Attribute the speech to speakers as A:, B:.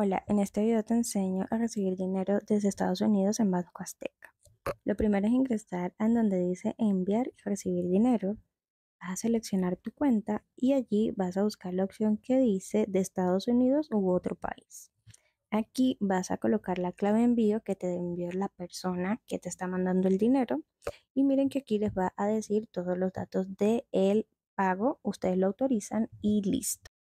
A: Hola, en este video te enseño a recibir dinero desde Estados Unidos en Banco Azteca. Lo primero es ingresar en donde dice enviar y recibir dinero. Vas a seleccionar tu cuenta y allí vas a buscar la opción que dice de Estados Unidos u otro país. Aquí vas a colocar la clave envío que te envió la persona que te está mandando el dinero. Y miren que aquí les va a decir todos los datos del el pago. Ustedes lo autorizan y listo.